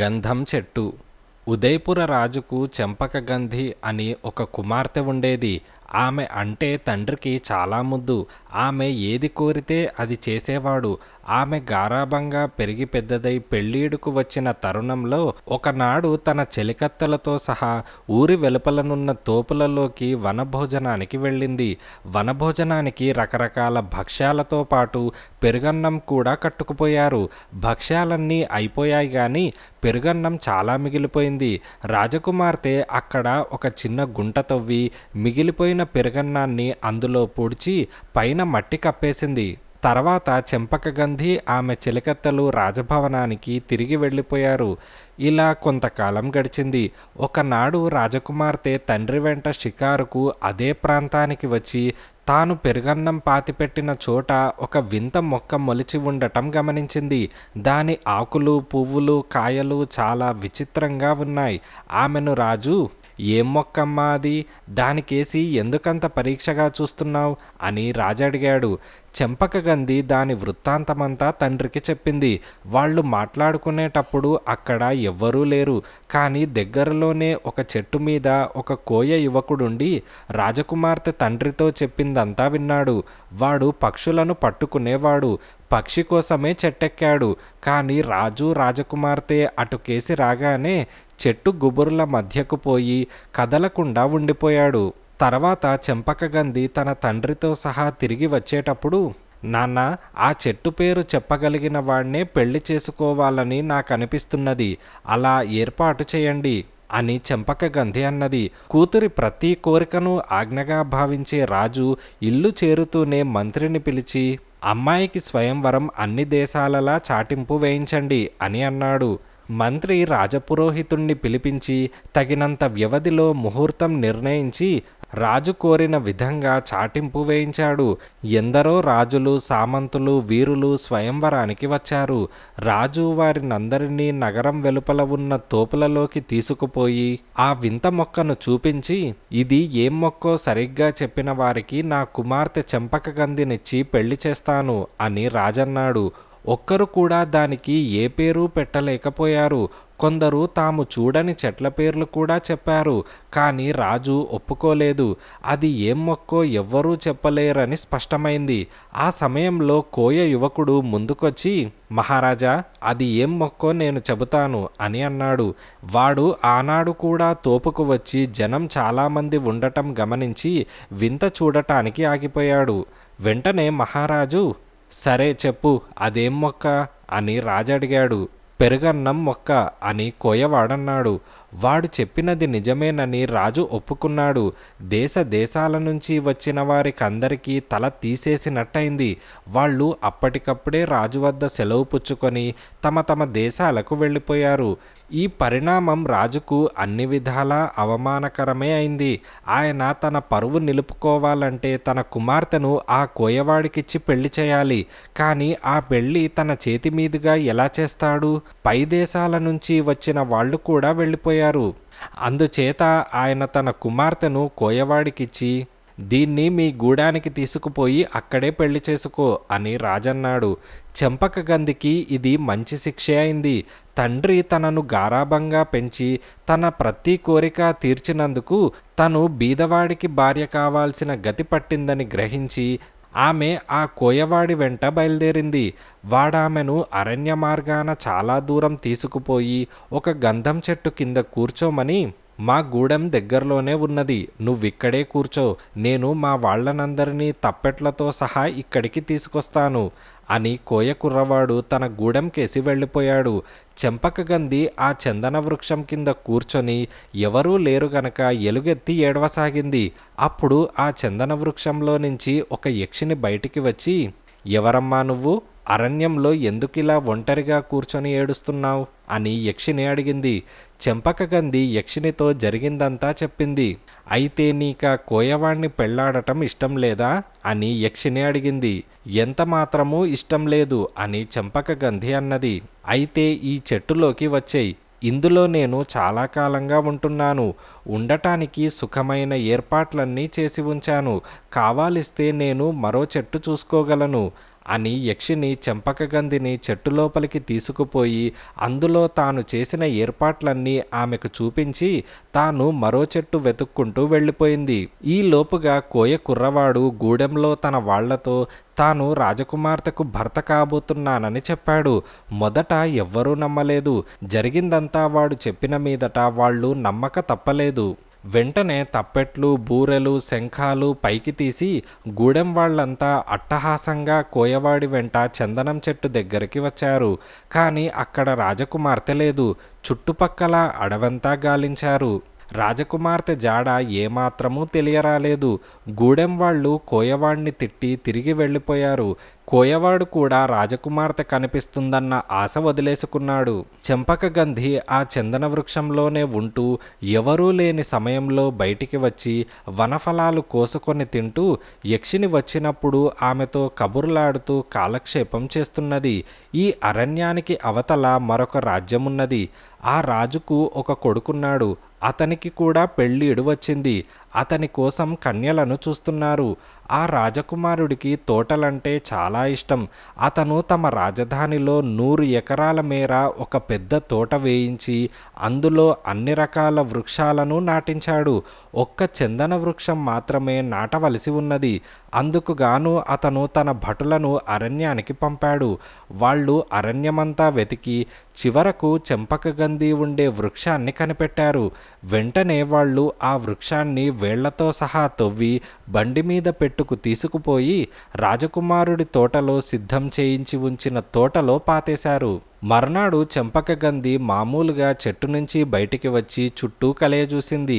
గంధం చెట్టు ఉదయపుర రాజుకు చెంపక గంధి అని ఒక కుమార్తె ఉండేది ఆమె అంటే తండ్రికి చాలా ముద్దు ఆమె ఏది కోరితే అది చేసేవాడు ఆమె గారాభంగా పెరిగి పెద్దదై పెళ్ళీడుకు వచ్చిన తరుణంలో ఒకనాడు తన చెలికత్తలతో సహా ఊరి వెలుపలనున్న తోపులలోకి వనభోజనానికి వెళ్ళింది వనభోజనానికి రకరకాల భక్ష్యాలతో పాటు పెరుగన్నం కూడా కట్టుకుపోయారు భక్ష్యాలన్నీ అయిపోయాయి కానీ పెరుగన్నం చాలా మిగిలిపోయింది రాజకుమార్తె అక్కడ ఒక చిన్న గుంట తవ్వి మిగిలిపోయిన పెరుగన్నాన్ని అందులో పొడిచి పైన మట్టి కప్పేసింది తర్వాత చెంపకగంధి ఆమె చిలకత్తలు రాజభవనానికి తిరిగి వెళ్ళిపోయారు ఇలా కొంతకాలం గడిచింది ఒకనాడు రాజకుమార్తె తండ్రి వెంట షికారుకు అదే ప్రాంతానికి వచ్చి తాను పెరుగన్నం పాతిపెట్టిన చోట ఒక వింత మొక్క మొలిచి ఉండటం గమనించింది దాని ఆకులు పువ్వులు కాయలు చాలా విచిత్రంగా ఉన్నాయి ఆమెను రాజు ఏం మొక్కమ్మా అది దానికేసి ఎందుకంత పరీక్షగా చూస్తున్నావు అని రాజడిగాడు చెంపకగంది దాని వృత్తాంతమంతా తండ్రికి చెప్పింది వాళ్ళు మాట్లాడుకునేటప్పుడు అక్కడ ఎవ్వరూ లేరు కానీ దగ్గరలోనే ఒక చెట్టు మీద ఒక కోయ యువకుడుండి రాజకుమార్తె తండ్రితో చెప్పిందంతా విన్నాడు వాడు పక్షులను పట్టుకునేవాడు పక్షి కోసమే చెట్టెక్కాడు కానీ రాజు రాజకుమార్తె అటుకేసి రాగానే చెట్టు గుబురుల మధ్యకు పోయి కదలకుండా ఉండిపోయాడు తర్వాత చెంపకగంది తన తండ్రితో సహా తిరిగి వచ్చేటప్పుడు నాన్న ఆ చెట్టు పేరు చెప్పగలిగిన వాణ్ణే పెళ్లి చేసుకోవాలని నాకనిపిస్తున్నది అలా ఏర్పాటు చేయండి అని చెంపక గంధి అన్నది కూతురి ప్రతి కోరికను ఆజ్ఞగా భావించే రాజు ఇల్లు చేరుతూనే మంత్రిని పిలిచి అమ్మాయికి స్వయంవరం అన్ని దేశాలలా చాటింపు వేయించండి అని అన్నాడు మంత్రి రాజపురోహితుణ్ణి పిలిపించి తగినంత వ్యవధిలో ముహూర్తం నిర్ణయించి రాజు కోరిన విధంగా చాటింపు వేయించాడు ఎందరో రాజులు సామంతులు వీరులు స్వయంవరానికి వచ్చారు రాజు వారినందరినీ నగరం వెలుపల ఉన్న తోపులలోకి తీసుకుపోయి ఆ వింత మొక్కను చూపించి ఇది ఏం మొక్కో సరిగ్గా చెప్పిన వారికి నా కుమార్తె చెంపక గందినిచ్చి పెళ్లి చేస్తాను అని రాజన్నాడు ఒక్కరు కూడా దానికి ఏ పేరు పెట్టలేకపోయారు కొందరు తాము చూడని చెట్ల పేర్లు కూడా చెప్పారు కానీ రాజు ఒప్పుకోలేదు అది ఏం మొక్కో ఎవ్వరూ చెప్పలేరని స్పష్టమైంది ఆ సమయంలో కోయ యువకుడు ముందుకొచ్చి మహారాజా అది ఏం మొక్కో నేను చెబుతాను అని అన్నాడు వాడు ఆనాడు కూడా తోపుకు వచ్చి జనం చాలామంది ఉండటం గమనించి వింత చూడటానికి ఆగిపోయాడు వెంటనే మహారాజు సరే చెప్పు అదేం మొక్క అని రాజడిగాడు పెరుగన్నం మొక్క అని కోయవాడన్నాడు వాడు చెప్పినది నిజమేనని రాజు ఒప్పుకున్నాడు దేశ దేశాల నుంచి వచ్చిన వారికందరికీ తల తీసేసినట్టయింది వాళ్ళు అప్పటికప్పుడే రాజు వద్ద సెలవు పుచ్చుకొని తమ తమ దేశాలకు వెళ్ళిపోయారు ఈ పరిణామం రాజుకు అన్ని విధాలా అవమానకరమే అయింది ఆయన తన పరువు నిలుపుకోవాలంటే తన కుమార్తెను ఆ కోయవాడికిచ్చి పెళ్లి చేయాలి కానీ ఆ పెళ్లి తన చేతి మీదుగా ఎలా చేస్తాడు పై దేశాల నుంచి వచ్చిన వాళ్ళు కూడా వెళ్ళిపోయారు అందుచేత ఆయన తన కుమార్తెను కోయవాడికిచ్చి దీన్ని మీ గూడానికి తీసుకుపోయి అక్కడే పెళ్లి చేసుకో అని రాజన్నాడు చెంపక గంధికి ఇది మంచి శిక్షే అయింది తండ్రి తనను గారాభంగా పెంచి తన ప్రతి కోరిక తీర్చినందుకు తను బీదవాడికి భార్య కావాల్సిన గతి పట్టిందని గ్రహించి ఆమె ఆ కోయవాడి వెంట బయలుదేరింది వాడామెను అరణ్య మార్గాన చాలా దూరం తీసుకుపోయి ఒక గంధం చెట్టు కింద కూర్చోమని మా గూడెం దగ్గరలోనే ఉన్నది నువ్విక్కడే కూర్చో నేను మా వాళ్లనందరినీ తప్పెట్లతో సహా ఇక్కడికి తీసుకొస్తాను అని కోయకుర్రవాడు తన గూడెంకేసి వెళ్ళిపోయాడు చెంపకగంది ఆ చందన వృక్షం కింద కూర్చొని ఎవరూ లేరు గనక ఎలుగెత్తి ఏడవసాగింది అప్పుడు ఆ చందన వృక్షంలో నుంచి ఒక యక్షిని బయటికి వచ్చి ఎవరమ్మా నువ్వు అరణ్యంలో ఎందుకిలా ఒంటరిగా కూర్చొని ఏడుస్తున్నావు అని యక్షిని అడిగింది చెంపకగంది యక్షినితో జరిగిందంతా చెప్పింది అయితే నీక కోయవాణ్ణి పెళ్లాడటం ఇష్టం లేదా అని యక్షిని అడిగింది ఎంత మాత్రమూ ఇష్టం లేదు అని చెంపకగంధి అన్నది అయితే ఈ చెట్టులోకి వచ్చేయి ఇందులో నేను చాలా కాలంగా ఉంటున్నాను ఉండటానికి సుఖమైన ఏర్పాట్లన్నీ చేసి ఉంచాను కావాలిస్తే నేను మరో చెట్టు చూసుకోగలను అని యక్షిని చెంపకగంధిని చెట్టు లోపలికి తీసుకుపోయి అందులో తాను చేసిన ఏర్పాట్లన్నీ ఆమెకు చూపించి తాను మరో చెట్టు వెతుక్కుంటూ వెళ్ళిపోయింది ఈ లోపుగా కోయ కుర్రవాడు గూడెంలో తన వాళ్లతో తాను రాజకుమార్తెకు భర్త కాబోతున్నానని చెప్పాడు మొదట ఎవ్వరూ నమ్మలేదు జరిగిందంతా వాడు చెప్పిన మీదట వాళ్ళు నమ్మక తప్పలేదు వెంటనే తప్పెట్లు బూరెలు శంఖాలు పైకి తీసి గూడెం వాళ్ళంతా అట్టహాసంగా కోయవాడి వెంట చందనం చెట్టు దగ్గరికి వచ్చారు కానీ అక్కడ రాజకుమార్తె లేదు చుట్టుపక్కల అడవంతా గాలించారు రాజకుమార్తె జాడ ఏమాత్రమూ తెలియరాలేదు గూడెం వాళ్ళు కోయవాణ్ణి తిట్టి తిరిగి వెళ్ళిపోయారు కోయవాడు కూడా రాజకుమార్తె కనిపిస్తుందన్న ఆశ వదిలేసుకున్నాడు చెంపక గంధి ఆ చందన వృక్షంలోనే ఉంటూ ఎవరూ లేని సమయంలో బయటికి వచ్చి వనఫలాలు కోసుకొని తింటూ యక్షిని వచ్చినప్పుడు ఆమెతో కబుర్లాడుతూ కాలక్షేపం చేస్తున్నది ఈ అరణ్యానికి అవతల మరొక రాజ్యమున్నది ఆ రాజుకు ఒక కొడుకున్నాడు అతనికి కూడా పెళ్లి ఎడువచ్చింది అతని కోసం కన్యలను చూస్తున్నారు ఆ రాజకుమారుడికి తోటలంటే చాలా ఇష్టం అతను తమ రాజధానిలో నూరు ఎకరాల మేర ఒక పెద్ద తోట వేయించి అందులో అన్ని రకాల వృక్షాలను నాటించాడు ఒక్క చందన వృక్షం మాత్రమే నాటవలసి ఉన్నది అందుకు గాను అతను తన భటులను అరణ్యానికి పంపాడు వాళ్ళు అరణ్యమంతా వెతికి చివరకు చెంపకగంది ఉండే వృక్షాన్ని కనిపెట్టారు వెంటనే వాళ్ళు ఆ వృక్షాన్ని వేళ్లతో సహా తొవ్వి బండి మీద పెట్టి చెట్టుకు తీసుకుపోయి రాజకుమారుడి తోటలో సిద్ధం చేయించి ఉంచిన తోటలో పాతేశారు మర్నాడు చెంపక గంధి మామూలుగా చెట్టు నుంచి బయటికి వచ్చి చుట్టూ చూసింది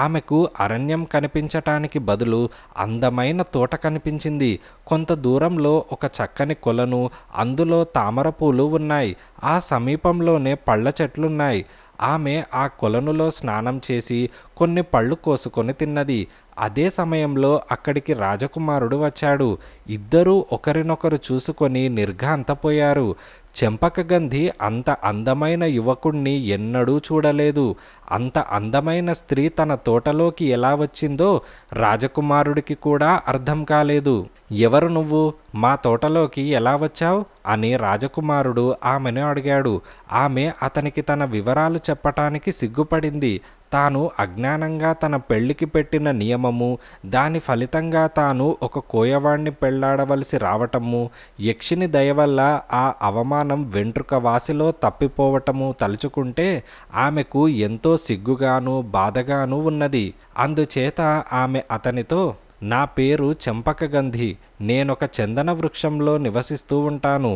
ఆమెకు అరణ్యం కనిపించటానికి బదులు అందమైన తోట కనిపించింది కొంత దూరంలో ఒక చక్కని కొలను అందులో తామరపూలు ఉన్నాయి ఆ సమీపంలోనే పళ్ళ చెట్లున్నాయి ఆమె ఆ కొలనులో స్నానం చేసి కొన్ని పళ్ళు కోసుకొని తిన్నది అదే సమయంలో అక్కడికి రాజకుమారుడు వచ్చాడు ఇద్దరూ ఒకరినొకరు చూసుకొని నిర్ఘాంతపోయారు చెంపకగంధి అంత అందమైన యువకుణ్ణి ఎన్నడూ చూడలేదు అంత అందమైన స్త్రీ తన తోటలోకి ఎలా వచ్చిందో రాజకుమారుడికి కూడా అర్థం కాలేదు ఎవరు నువ్వు మా తోటలోకి ఎలా వచ్చావు అని రాజకుమారుడు ఆమెను అడిగాడు ఆమె అతనికి తన వివరాలు చెప్పటానికి సిగ్గుపడింది తాను అజ్ఞానంగా తన పెళ్లికి పెట్టిన నియమము దాని ఫలితంగా తాను ఒక కోయవాణ్ణి పెళ్లాడవలసి రావటము యక్షిని దయవల్ల ఆ అవమానం వెంట్రుక వాసిలో తప్పిపోవటము తలుచుకుంటే ఆమెకు ఎంతో సిగ్గుగాను బాధగాను ఉన్నది అందుచేత ఆమె అతనితో నా పేరు చెంపకగంధి నేనొక చందన వృక్షంలో నివసిస్తూ ఉంటాను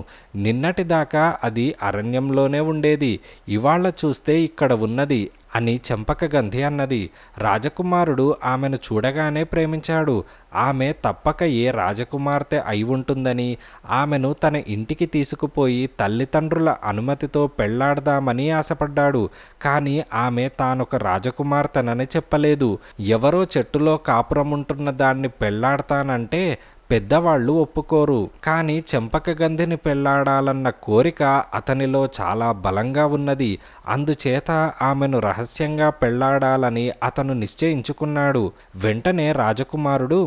నిన్నటిదాకా అది అరణ్యంలోనే ఉండేది ఇవాళ చూస్తే ఇక్కడ ఉన్నది అని గంధి అన్నది రాజకుమారుడు ఆమెను చూడగానే ప్రేమించాడు ఆమె తప్పక ఏ రాజకుమార్తె అయి ఉంటుందని ఆమెను తన ఇంటికి తీసుకుపోయి తల్లిదండ్రుల అనుమతితో పెళ్లాడదామని ఆశపడ్డాడు కానీ ఆమె తానొక రాజకుమార్తెనని చెప్పలేదు ఎవరో చెట్టులో కాపురముంటున్న దాన్ని పెళ్లాడతానంటే పెద్దవాళ్ళు ఒప్పుకోరు కానీ గంధిని పెళ్లాడాలన్న కోరిక అతనిలో చాలా బలంగా ఉన్నది అందుచేత ఆమెను రహస్యంగా పెళ్లాడాలని అతను నిశ్చయించుకున్నాడు వెంటనే రాజకుమారుడు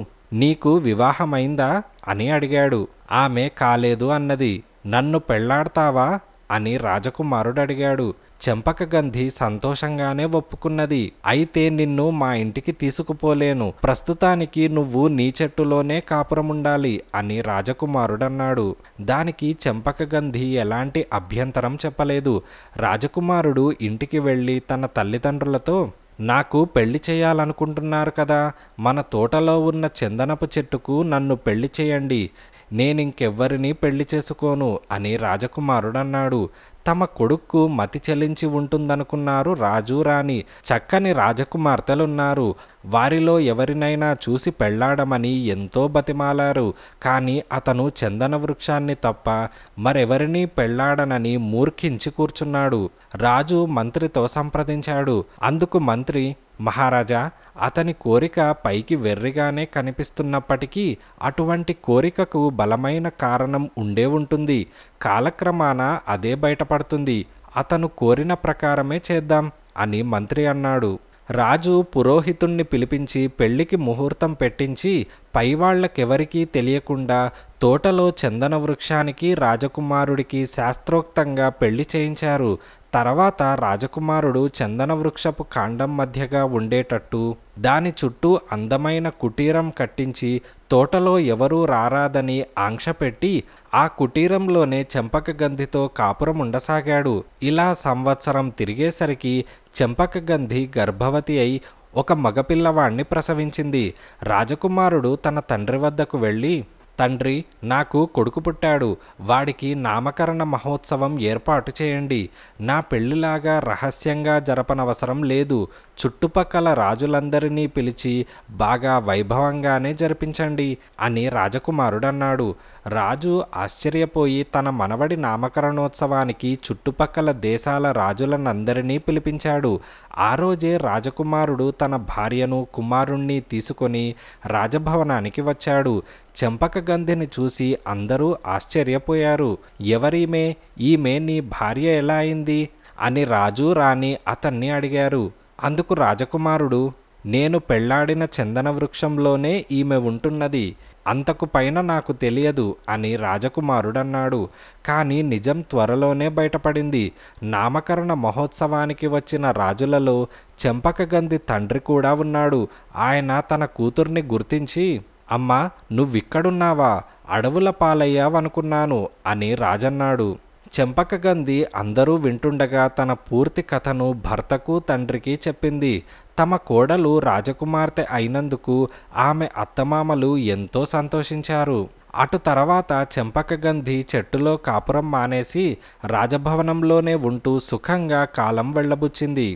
నీకు వివాహమైందా అని అడిగాడు ఆమె కాలేదు అన్నది నన్ను పెళ్లాడతావా అని రాజకుమారుడు అడిగాడు చెంపకగంధి సంతోషంగానే ఒప్పుకున్నది అయితే నిన్ను మా ఇంటికి తీసుకుపోలేను ప్రస్తుతానికి నువ్వు నీ చెట్టులోనే కాపురముండాలి అని రాజకుమారుడన్నాడు దానికి చెంపకగంధి ఎలాంటి అభ్యంతరం చెప్పలేదు రాజకుమారుడు ఇంటికి వెళ్ళి తన తల్లిదండ్రులతో నాకు పెళ్లి చేయాలనుకుంటున్నారు కదా మన తోటలో ఉన్న చందనపు చెట్టుకు నన్ను పెళ్లి చేయండి నేను ఇంకెవ్వరినీ పెళ్లి చేసుకోను అని రాజకుమారుడన్నాడు తమ కొడుక్కు మతి చెలించి ఉంటుందనుకున్నారు రాజు రాణి చక్కని రాజకుమార్తెలున్నారు వారిలో ఎవరినైనా చూసి పెళ్లాడమని ఎంతో బతిమాలారు కానీ అతను చందన వృక్షాన్ని తప్ప మరెవరినీ పెళ్లాడనని మూర్ఖించి కూర్చున్నాడు రాజు మంత్రితో సంప్రదించాడు అందుకు మంత్రి మహారాజా అతని కోరిక పైకి వెర్రిగానే కనిపిస్తున్నప్పటికీ అటువంటి కోరికకు బలమైన కారణం ఉండే ఉంటుంది కాలక్రమాన అదే బయటపడుతుంది అతను కోరిన ప్రకారమే చేద్దాం అని మంత్రి అన్నాడు రాజు పురోహితుణ్ణి పిలిపించి పెళ్లికి ముహూర్తం పెట్టించి పైవాళ్లకెవరికీ తెలియకుండా తోటలో చందన వృక్షానికి రాజకుమారుడికి శాస్త్రోక్తంగా పెళ్లి చేయించారు తర్వాత రాజకుమారుడు చందన వృక్షపు కాండం మధ్యగా ఉండేటట్టు దాని చుట్టూ అందమైన కుటీరం కట్టించి తోటలో ఎవరూ రారాదని ఆంక్ష పెట్టి ఆ కుటీరంలోనే చెంపక గంధితో కాపురం ఉండసాగాడు ఇలా సంవత్సరం తిరిగేసరికి చెంపకగంధి గర్భవతి అయి ఒక మగపిల్లవాణ్ణి ప్రసవించింది రాజకుమారుడు తన తండ్రి వద్దకు వెళ్ళి తండ్రి నాకు కొడుకు పుట్టాడు వాడికి నామకరణ మహోత్సవం ఏర్పాటు చేయండి నా పెళ్లిలాగా రహస్యంగా జరపనవసరం లేదు చుట్టుపక్కల రాజులందరినీ పిలిచి బాగా వైభవంగానే జరిపించండి అని రాజకుమారుడన్నాడు రాజు ఆశ్చర్యపోయి తన మనవడి నామకరణోత్సవానికి చుట్టుపక్కల దేశాల రాజులనందరినీ పిలిపించాడు ఆ రోజే రాజకుమారుడు తన భార్యను కుమారుణ్ణి తీసుకొని రాజభవనానికి వచ్చాడు చెంపక గంధిని చూసి అందరూ ఆశ్చర్యపోయారు ఎవరీమే ఈమె నీ భార్య ఎలా అయింది అని రాజు రాణి అతన్ని అడిగారు అందుకు రాజకుమారుడు నేను పెళ్లాడిన చందన వృక్షంలోనే ఈమె ఉంటున్నది అంతకు పైన నాకు తెలియదు అని రాజకుమారుడన్నాడు కానీ నిజం త్వరలోనే బయటపడింది నామకరణ మహోత్సవానికి వచ్చిన రాజులలో చెంపకగంది తండ్రి కూడా ఉన్నాడు ఆయన తన కూతుర్ని గుర్తించి అమ్మా నువ్విక్కడున్నావా అడవుల పాలయ్యావనుకున్నాను అని రాజన్నాడు చెంపక గంధి అందరూ వింటుండగా తన పూర్తి కథను భర్తకు తండ్రికి చెప్పింది తమ కోడలు రాజకుమార్తె అయినందుకు ఆమె అత్తమామలు ఎంతో సంతోషించారు అటు తర్వాత చెంపకగంధి చెట్టులో కాపురం మానేసి రాజభవనంలోనే ఉంటూ సుఖంగా కాలం వెళ్ళబుచ్చింది